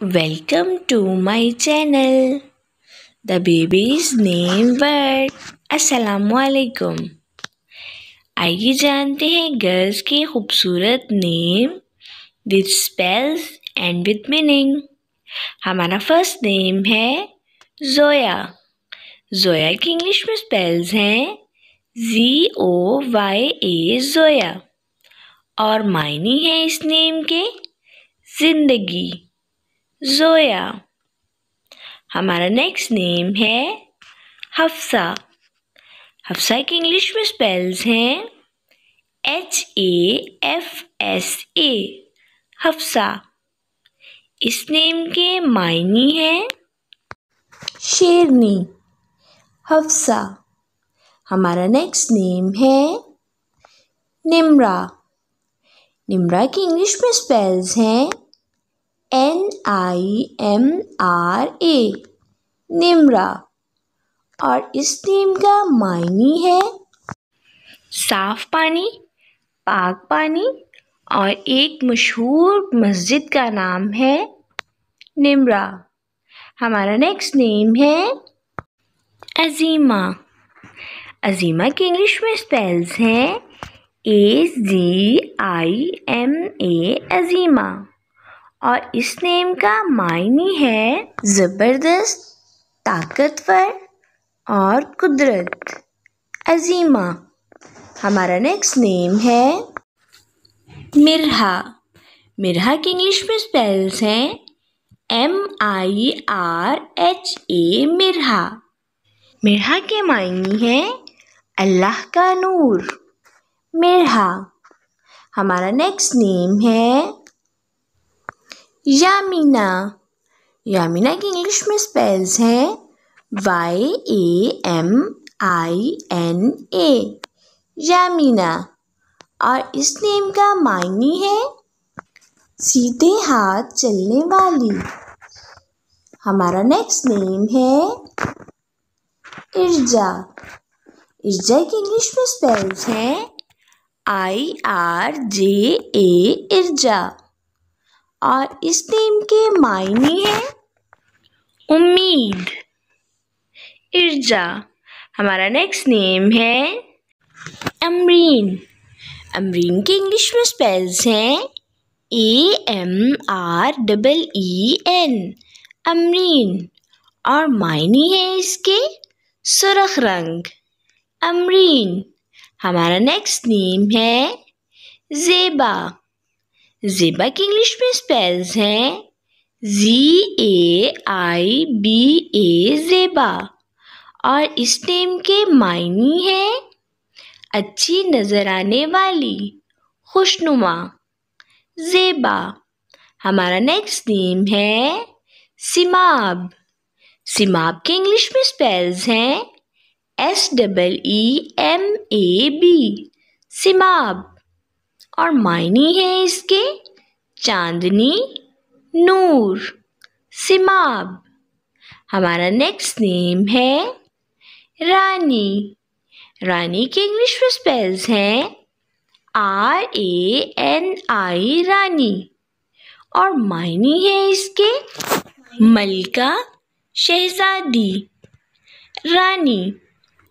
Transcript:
Welcome to my channel. The baby's name word. Assalamualaikum. आइए जानते हैं गर्ल्स के खूबसूरत name with spells and with meaning हमारा फर्स्ट नेम है जोया जोया की इंग्लिश में स्पेल्स हैं जी ओ वाई ए जोया और मायने हैं इस नेम के ज़िंदगी जोया हमारा नेक्स्ट नेम है हफ्सा हफ्सा की इंग्लिश में स्पेल्स हैं H A F S A Hafsa इस नेम के मायनी है शेरनी हफ्सा हमारा नेक्स्ट नेम है निम्रा निम्रा की इंग्लिश में स्पेल्स हैं I M R A Nimra और इस नेम का मायने है साफ पानी पाक पानी और एक मशहूर मस्जिद का नाम है निमरा हमारा नेक्स्ट नेम है अजीमा अजीमा की इंग्लिश में स्पेल्स हैं ए जी आई एम ए अजीमा और इस नेम का मायने है ज़बरदस्त ताकतवर और कुदरत अजीमा हमारा नेक्स्ट नेम है मिरहा मिरहा की इंग्लिश में स्पेल्स हैं M I R H A Mirha Mirha के मायने हैं अल्लाह का नूर मिरहा हमारा नेक्स्ट नेम है यामिना यामिना की इंग्लिश में स्पेल्स हैं Y A M I N A Yamina और इस नेम का मायनी है सीधे हाथ चलने वाली हमारा नेक्स्ट नेम है इर्जा इर्जा की इंग्लिश में स्पेल्स हैं आई आर जे ए इर्जा और इस नेम के मायने हैं उम्मीद इर्जा हमारा नेक्स्ट नेम है अमरीन अमरीन के इंग्लिश में स्पेल्स हैं A M R double E N Amreen और मायने है इसके सुरख रंग अमरीन हमारा नेक्स्ट नेम है जेबा जेबा की इंग्लिश में स्पेल्स हैं जी ए आई बी ए जेबा और इस नेम के मायने हैं अच्छी नज़र आने वाली खुशनुमा जेबा हमारा नेक्स्ट नेम है सिमाब सिमाब के इंग्लिश में स्पेल्स हैं S double E M A B Seemab और मायने हैं इसके चांदनी नूर सिमाब हमारा नेक्स्ट नेम है रानी रानी के इंग्लिश में स्पेल्स हैं आर ए एन आई रानी और मायने हैं इसके मलका शहजादी रानी